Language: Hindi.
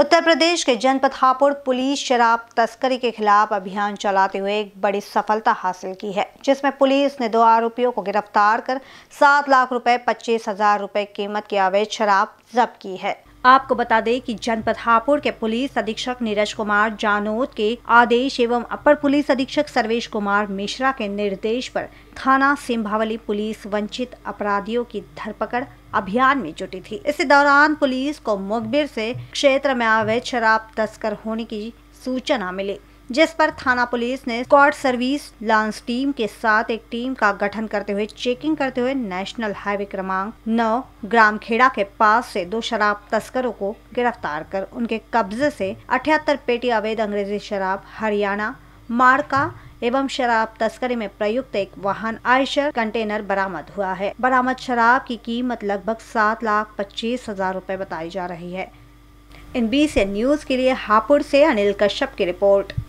उत्तर प्रदेश के जनपद हापुड़ पुलिस शराब तस्करी के खिलाफ अभियान चलाते हुए एक बड़ी सफलता हासिल की है जिसमें पुलिस ने दो आरोपियों को गिरफ्तार कर सात लाख रुपए पच्चीस हजार रुपए कीमत की अवैध शराब जब्त की है आपको बता दें कि जनपद हापुड़ के पुलिस अधीक्षक नीरज कुमार जानोद के आदेश एवं अपर पुलिस अधीक्षक सर्वेश कुमार मिश्रा के निर्देश पर थाना सिंभावली पुलिस वंचित अपराधियों की धरपकड़ अभियान में जुटी थी इस दौरान पुलिस को मुखबिर से क्षेत्र में अवैध शराब तस्कर होने की सूचना मिली जिस पर थाना पुलिस ने स्कॉट सर्विस लांस टीम के साथ एक टीम का गठन करते हुए चेकिंग करते हुए नेशनल हाईवे क्रमांक नौ ग्राम खेड़ा के पास से दो शराब तस्करों को गिरफ्तार कर उनके कब्जे से अठहत्तर पेटी अवैध अंग्रेजी शराब हरियाणा मार्का एवं शराब तस्करी में प्रयुक्त एक वाहन आयशर कंटेनर बरामद हुआ है बरामद शराब की कीमत लगभग सात लाख पच्चीस हजार रूपए बताई जा रही है इन बी न्यूज के लिए हापुड़ से अनिल कश्यप की रिपोर्ट